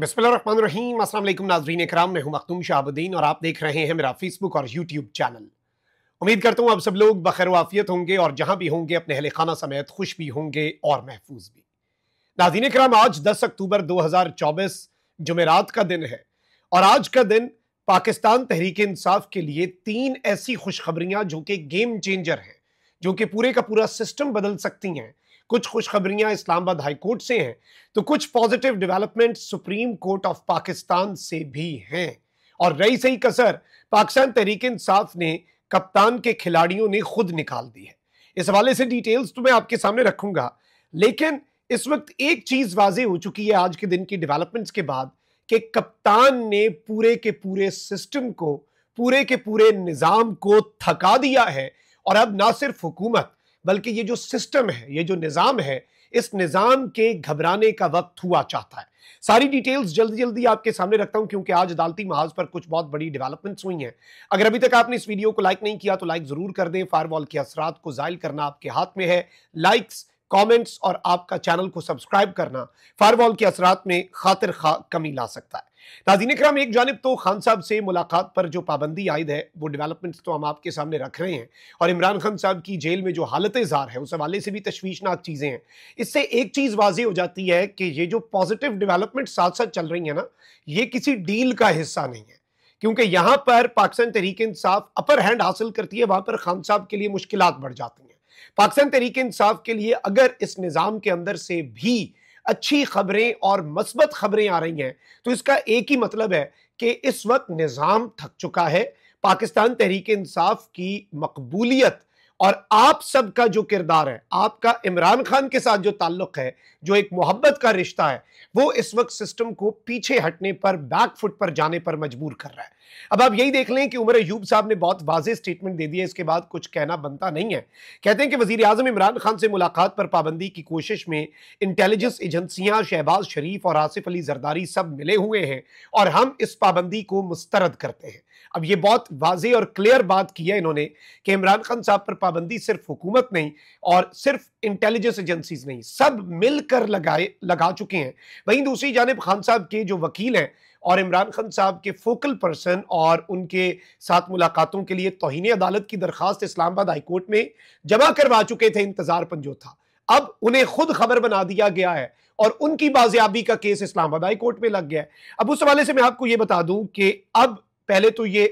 बिस्मिल्लाम अस्सलाम नाजरीन कराम मैं हूं मखतूम शाहबुद्दीन और आप देख रहे हैं मेरा फेसबुक और यूट्यूब चैनल उम्मीद करता हूं आप सब लोग बखैर वाफियत होंगे और जहां भी होंगे अपने अहल खाना समेत खुश भी होंगे और महफूज भी नाजीन कराम आज 10 अक्टूबर 2024 जमेरात का दिन है और आज का दिन पाकिस्तान तहरीक इंसाफ के लिए तीन ऐसी खुशखबरियाँ जो कि गेम चेंजर हैं जो कि पूरे का पूरा सिस्टम बदल सकती हैं कुछ खुशखबरियां इस्लामाबाद हाईकोर्ट से हैं तो कुछ positive development Supreme Court of Pakistan से भी हैं और रही सही कसर पाकिस्तान तहरीक इंसाफ ने कप्तान के खिलाड़ियों ने खुद निकाल दी है इस हवाले से डिटेल्स तो मैं आपके सामने रखूंगा लेकिन इस वक्त एक चीज वाजे हो चुकी है आज के दिन की डेवलपमेंट्स के बाद कि कप्तान ने पूरे के पूरे सिस्टम को पूरे के पूरे निज़ाम को थका दिया है और अब ना सिर्फ हुकूमत बल्कि ये जो सिस्टम है ये जो निज़ाम है इस निज़ाम के घबराने का वक्त हुआ चाहता है सारी डिटेल्स जल्दी जल्दी आपके सामने रखता हूं क्योंकि आज अदालती महाज पर कुछ बहुत बड़ी डेवलपमेंट्स हुई हैं अगर अभी तक आपने इस वीडियो को लाइक नहीं किया तो लाइक ज़रूर कर दें फायरवॉल के असरात को जायल करना आपके हाथ में है लाइक्स कमेंट्स और आपका चैनल को सब्सक्राइब करना फायरवॉल के असरात में खातिर खा कमी ला सकता है नाजीन कराम एक जानब तो खान साहब से मुलाकात पर जो पाबंदी आयद है वो डेवलपमेंट्स तो हम आपके सामने रख रहे हैं और इमरान खान साहब की जेल में जो हालत जार है उस हवाले से भी तशवीशनाक चीज़ें हैं इससे एक चीज़ वाजे हो जाती है कि ये जो पॉजिटिव डिवेलपमेंट साथ साथ चल रही है ना ये किसी डील का हिस्सा नहीं है क्योंकि यहाँ पर पाकिस्तान तहरीक इंसाफ अपर हैंड हासिल करती है वहाँ पर खान साहब के लिए मुश्किल बढ़ जाती हैं पाकिस्तान तहरीक इंसाफ के लिए अगर इस निज़ाम के अंदर से भी अच्छी खबरें और मस्बत खबरें आ रही हैं तो इसका एक ही मतलब है कि इस वक्त निज़ाम थक चुका है पाकिस्तान तहरीक इंसाफ की मकबूलियत और आप सबका जो किरदार है आपका इमरान खान के साथ जो ताल्लुक है जो एक मोहब्बत का रिश्ता है वो इस वक्त सिस्टम को पीछे हटने पर बैक फुट पर जाने पर मजबूर कर रहा है अब आप यही देख लें कि उमर यूब साहब ने बहुत वाजे स्टेटमेंट दे दिया इसके बाद कुछ कहना बनता नहीं है कहते हैं कि वजी आजम इमरान खान से मुलाकात पर पाबंदी की कोशिश में इंटेलिजेंस एजेंसियां शहबाज शरीफ और आसिफ अली जरदारी सब मिले हुए हैं और हम इस पाबंदी को मुस्तरद करते हैं अब ये बहुत वाजी और क्लियर बात की है इन्होंने कि इमरान खान साहब पर पाबंदी सिर्फ हुकूमत नहीं और सिर्फ इंटेलिजेंस एजेंसीज नहीं सब मिलकर लगाए लगा चुके हैं वहीं दूसरी जानब खान साहब के जो वकील हैं और इमरान खान साहब के फोकल पर्सन और उनके साथ मुलाकातों के लिए तोहनी अदालत की दरखास्त इस्लामाबाद हाईकोर्ट में जमा करवा चुके थे इंतज़ार पंजो था अब उन्हें खुद खबर बना दिया गया है और उनकी बाजियाबी का केस इस्लामाबाद हाई कोर्ट में लग गया है अब उस हवाले से मैं आपको यह बता दूं कि अब पहले तो ये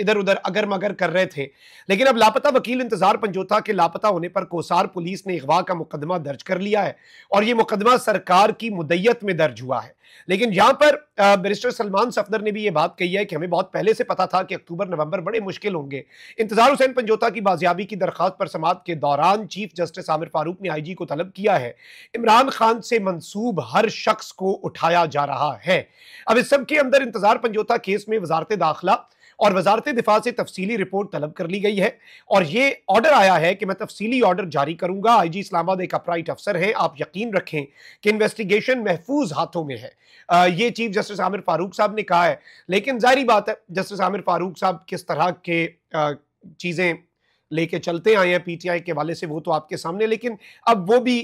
इधर उधर अगर मगर कर रहे थे लेकिन अब लापता वकील इंतजार पंजोता के लापता होने पर कोसार पुलिस ने अगवा का मुकदमा दर्ज कर लिया है और ये मुकदमा सरकार की मुदैयत में दर्ज हुआ है लेकिन यहां पर बैरिस्टर सलमान सफदर ने भी यह बात कही है कि हमें बहुत पहले से पता था कि अक्टूबर नवंबर बड़े मुश्किल होंगे इंतजार हुसैन पंजोता की बाजियाबी की दरखास्त पर समाप्त के दौरान चीफ जस्टिस आमिर फारूक ने आईजी को तलब किया है इमरान खान से मंसूब हर शख्स को उठाया जा रहा है अब इस सबके अंदर इंतजार पंजोता केस में वजारत दाखिला और वजारत दिफा से तफसली रिपोर्ट तलब कर ली गई है और ये ऑर्डर आया है कि मैं तफसली ऑर्डर जारी करूंगा आई जी इस्लामाबाद एक अपराइट अफसर है आप यकीन रखें कि इन्वेस्टिगेशन महफूज हाथों में है आ, ये चीफ जस्टिस आमिर फारूक साहब ने कहा है लेकिन जारी बात है जस्टिस आमिर फारूक साहब किस तरह के चीज़ें लेके चलते आए हैं पीटीआई के वाले से वो तो आपके सामने लेकिन अब वो भी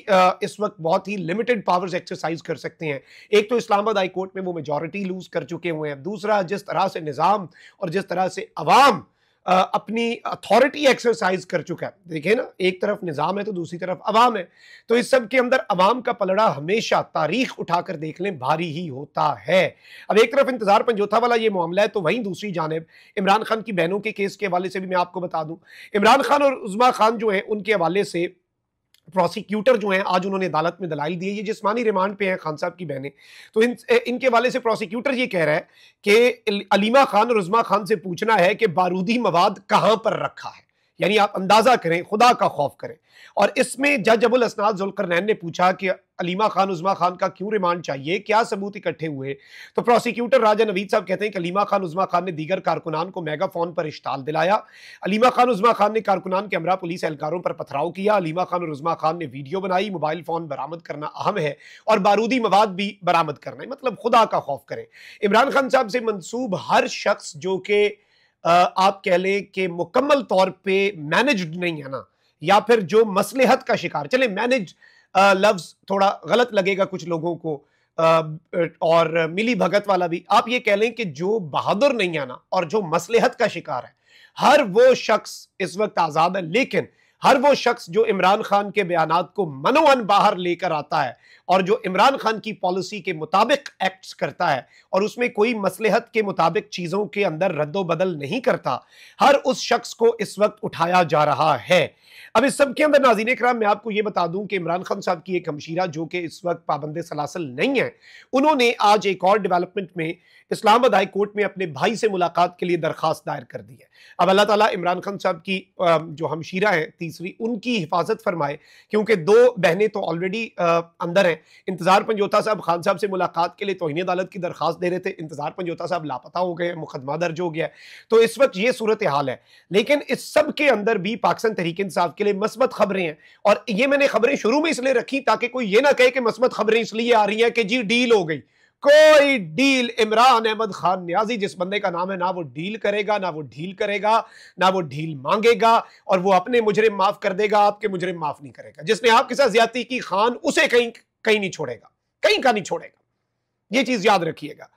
इस वक्त बहुत ही लिमिटेड पावर्स एक्सरसाइज कर सकते हैं एक तो इस्लामाबाद हाई कोर्ट में वो मेजोरिटी लूज कर चुके हुए हैं दूसरा जिस तरह से निज़ाम और जिस तरह से अवाम अपनी अथॉरिटी एक्सरसाइज कर चुका है देखिए ना एक तरफ निज़ाम है तो दूसरी तरफ अवाम है तो इस सब के अंदर अवाम का पलड़ा हमेशा तारीख उठाकर देख लें भारी ही होता है अब एक तरफ इंतज़ार पंजोथा वाला ये मामला है तो वहीं दूसरी जानब इमरान खान की बहनों के केस के हवाले से भी मैं आपको बता दूँ इमरान खान और उजमा खान जो है उनके हवाले से प्रोसिक्यूटर जो हैं आज उन्होंने अदालत में दलाल दी ये जिसमानी रिमांड पे हैं खान साहब की बहनें तो इन इनके हवाले से प्रोसिक्यूटर ये कह रहा है कि अलीमा खान और उजमा खान से पूछना है कि बारूदी मवाद कहाँ पर रखा है यानी आप अंदाज़ा करें खुदा का खौफ करें और इसमें जज अबुल असनाद जुलकरनैन ने पूछा कि अलीमा खान उजमा खान का क्यों रिमांड चाहिए क्या सबूत इकट्ठे हुए तो प्रोसिक्यूटर राजा नवीद साहब कहते हैं कि अलीमा खान उजमा खान ने दीगर कारकुनान को मेगाफोन पर इश्ताल दिलाया अलीमा खान उजमा खान ने कारकुनान के अमरा पुलिस एहलकारों पर पथराव किया अलीमा खान और उजमा खान ने वीडियो बनाई मोबाइल फ़ोन बरामद करना अहम है और बारूदी मवाद भी बरामद करना है मतलब खुदा का खौफ करें इमरान खान साहब से मनसूब हर शख्स जो कि आप कह लें कि मुकम्मल तौर पे मैनेज्ड नहीं है ना या फिर जो मसलहत का शिकार चले मैनेज लफ्ज थोड़ा गलत लगेगा कुछ लोगों को और मिली भगत वाला भी आप ये कह लें कि जो बहादुर नहीं आना और जो मसलहत का शिकार है हर वो शख्स इस वक्त आज़ाद है लेकिन हर वो शख्स जो इमरान खान के बयान को मनोअन बाहर लेकर आता है और जो इमरान खान की पॉलिसी के मुताबिक एक्ट्स करता है और उसमें कोई मसलहत के मुताबिक चीज़ों के अंदर रद्दोबदल नहीं करता हर उस शख्स को इस वक्त उठाया जा रहा है अब इस सब के अंदर नाजीन कराम मैं आपको यह बता दूं कि इमरान खान साहब की एक हमशीरा जो कि इस वक्त पाबंद सलासल नहीं है उन्होंने आज एक और डेवलपमेंट में इस्लामाबाद हाई कोर्ट में अपने भाई से मुलाकात के लिए दरखास्त दायर कर दी है अब अल्लाह ताला इमरान खान साहब की जो हमशीरा है तीसरी उनकी हिफाजत फरमाए क्योंकि दो बहनें तो ऑलरेडी अंदर हैं इंतज़ार पंजोता साहब खान साहब से मुलाकात के लिए तोहनी अदालत की दरख्वास्त दे रहे थे इंतज़ार पंजोता साहब लापता हो गए मुकदमा दर्ज हो गया तो इस वक्त ये सूरत हाल है लेकिन इस सब के अंदर भी पाकिस्तान तहरीक इंसाफ के लिए मस्बत खबरें हैं और ये मैंने खबरें शुरू में इसलिए रखी ताकि कोई ये ना कहे कि मस्बत खबरें इसलिए आ रही हैं कि जी डील हो गई कोई डील इमरान अहमद खान न्याजी जिस बंदे का नाम है ना वो डील करेगा ना वो ढील करेगा ना वो ढील मांगेगा और वो अपने मुजरिम माफ कर देगा आपके मुजरिम माफ नहीं करेगा जिसने आपके साथ ज्यादा की खान उसे कहीं कहीं नहीं छोड़ेगा कहीं का नहीं छोड़ेगा ये चीज याद रखिएगा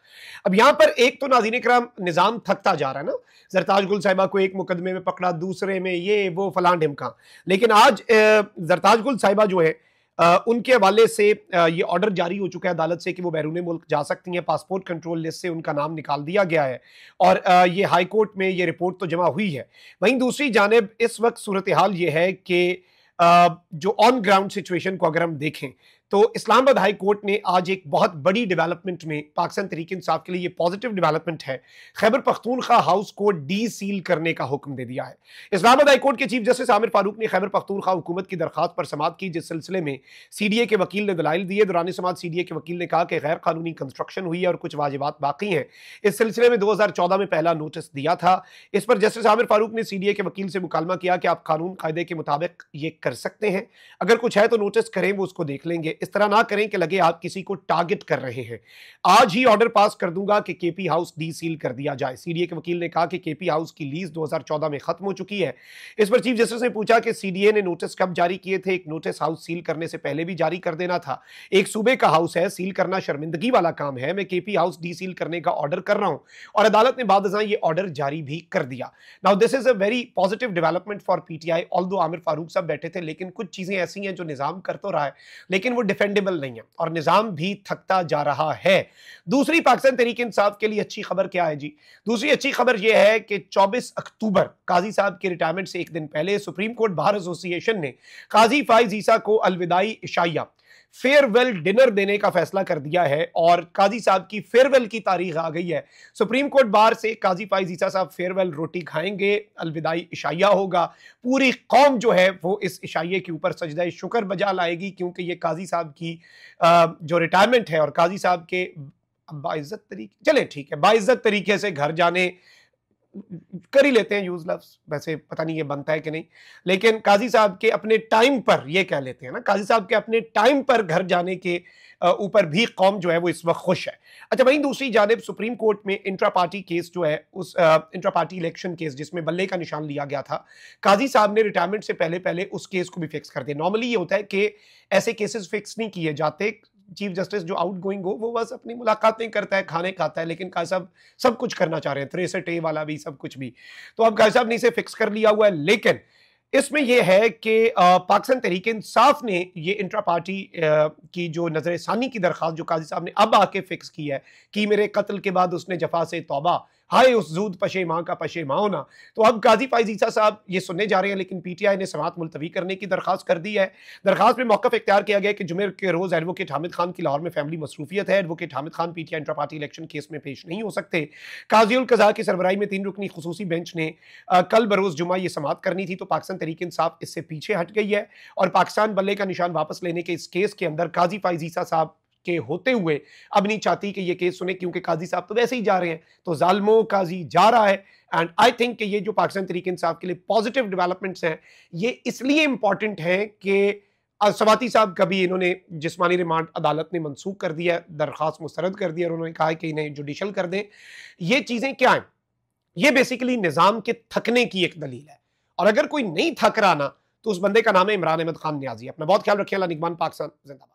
अब यहां पर एक तो नाजीन कराम निज़ाम थकता जा रहा है ना जरताज गुल साहिबा को एक मुकदमे में पकड़ा दूसरे में ये वो फलां ढिमका लेकिन आज जरताज गुल साहिबा जो है उनके हवाले से ये ऑर्डर जारी हो चुका है अदालत से कि वो बैरून मुल्क जा सकती हैं पासपोर्ट कंट्रोल लिस्ट से उनका नाम निकाल दिया गया है और ये हाई कोर्ट में ये रिपोर्ट तो जमा हुई है वहीं दूसरी जानब इस वक्त सूरत हाल ये है कि जो ऑन ग्राउंड सिचुएशन को अगर हम देखें तो इस्लामाबाद हाई कोर्ट ने आज एक बहुत बड़ी डेवलपमेंट में पाकिस्तान तरीके इंसाफ के लिए ये पॉजिटिव डेवलपमेंट है खैबर पख्तूनखा हाउस को डी सील करने का हुक्म दे दिया है इस्लामाबाद हाई कोर्ट के चीफ जस्टिस आमिर फारूक ने खैबर पख्तूनखा हुकूमत की दरखास्त पर समाप्त की जिस सिलसिले में सी डी ए के वकील ने दलाइल दिए दौरान समाज सी डी ए के वकील ने कहा कि गैर कानूनी कंस्ट्रक्शन हुई है और कुछ वाजिबात बाकी हैं इस सिलसिले में दो हज़ार चौदह में पहला नोटिस दिया था इस पर जस्टिस आमिर फारूक ने सी डी ए के वकील से मुकालमा किया कि आप कानून कायदे के मुताबिक ये कर सकते हैं अगर कुछ है तो नोटिस करें वो उसको देख लेंगे इस तरह ना करें कि लगे आप किसी को टारगेट कर रहे हैं आज ही ऑर्डर पास कर दूंगा कि केपी हाउस डी सील कर दिया जाए सीडीए के वकील ने कहा कि केपी हाउस की लीज 2014 में खत्म हो चुकी है इस पर चीफ जस्टिस ने पूछा कि सीडीए ने नोटिस कब जारी किए थे एक नोटिस हाउस सील करने से पहले भी जारी कर देना था एक सूबे का हाउस है सील करना शर्मिंदगी वाला काम है मैं केपी हाउस डी सील करने का ऑर्डर कर रहा हूं और अदालत ने बाद ये ऑर्डर जारी भी कर दिया now this is a very positive development for PTI all Aamir Farooq साहब बैठे थे लेकिन कुछ चीजें ऐसी हैं जो निजाम कर तो रहा है लेकिन वो डिफेंडेबल नहीं है और निज़ाम भी थकता जा रहा है दूसरी पाकिस्तान तहरीक इंसाफ के लिए अच्छी खबर क्या है जी दूसरी अच्छी खबर यह है कि 24 अक्टूबर काजी साहब के रिटायरमेंट से एक दिन पहले सुप्रीम कोर्ट बार एसोसिएशन ने काजी फाइज ईसा को अलविदाई इशाया फेयरवेल डिनर देने का फैसला कर दिया है और काजी साहब की फेयरवेल की तारीख आ गई है सुप्रीम कोर्ट बार से काजी फाइजीसा साहब फेयरवेल रोटी खाएंगे अलविदाई इशाइया होगा पूरी कौम जो है वो इस इशाइये के ऊपर सजदा शुक्र बजा लाएगी क्योंकि ये काजी साहब की जो रिटायरमेंट है और काजी साहब के बाइज़्ज़त तरीके चले ठीक है बाइज़्ज़त तरीके से घर जाने कर ही लेते हैं यूज लफ्स वैसे पता नहीं ये बनता है कि नहीं लेकिन काजी साहब के अपने टाइम पर ये कह लेते हैं ना काजी साहब के अपने टाइम पर घर जाने के ऊपर भी कौम जो है वो इस वक्त खुश है अच्छा वहीं दूसरी जानब सुप्रीम कोर्ट में इंट्रा पार्टी केस जो है उस इंट्रा पार्टी इलेक्शन केस जिसमें बल्ले का निशान लिया गया था काजी साहब ने रिटायरमेंट से पहले पहले उस केस को भी फिक्स कर दिया नॉर्मली ये होता है कि ऐसे केसेस फिक्स नहीं किए जाते चीफ जस्टिस जो आउट गोइंग हो वो बस अपनी मुलाकातें करता है खाने खाता है लेकिन काजी साहब सब कुछ करना चाह रहे हैं थ्रे से टे वाला भी सब कुछ भी तो अब का साहब ने इसे फिक्स कर लिया हुआ है लेकिन इसमें यह है कि पाकिस्तान तहरीक इंसाफ ने ये इंट्रा पार्टी की जो नजर षानी की दरख्वास्त जो काजी साहब ने अब आके फिक्स की है कि मेरे कत्ल के बाद उसने जफा से तोबा हाय उस जूद पशे माँ का पशे माँ होना तो अब गाजी फायजीसा साहब ये सुनने जा रहे हैं लेकिन पी टी आई ने समात मुलतवी करने की दरख्वास्त कर दी है दरख्वास्त में मौक़ इख्तियार किया गया कि जुमेर के रोज़ एडवोकेट हामिद खान की लाहौर में फैमिली मसरूफियत है advocate Hamid Khan P T I intra party election case में पेश नहीं हो सकते काजी उल कजा की सरबराई में तीन रुकनी खसूसी बेंच ने कल बरोज़ जुमा ये समात करनी थी तो पाकिस्तान तरीके इंसाफ इससे पीछे हट गई है और पाकिस्तान बल्ले का निशान वापस लेने के इस केस के अंदर काजी फाइजीसा साहब के होते हुए अब नहीं चाहती कि ये केस सुने क्योंकि काजी साहब तो वैसे ही जा रहे हैं तो जालमो काजी जा रहा है एंड आई थिंक कि ये जो पाकिस्तान तरीके इंसाफ के लिए पॉजिटिव डेवलपमेंट्स हैं ये इसलिए इंपॉर्टेंट हैं कि सवाती साहब कभी इन्होंने जिसमानी रिमांड अदालत ने मनसूख कर दिया दरख्वास्त मुस्रद कर दिया और उन्होंने कहा कि इन्हें जुडिशल कर दें ये चीज़ें क्या हैं ये बेसिकली निज़ाम के थकने की एक दलील है और अगर कोई नहीं रहा ना तो उस बंदे का नाम है इमरान अहमद खान न्याजी अपना बहुत ख्याल रखिए अल्लाह निगमान पाकिस्तान जिंदा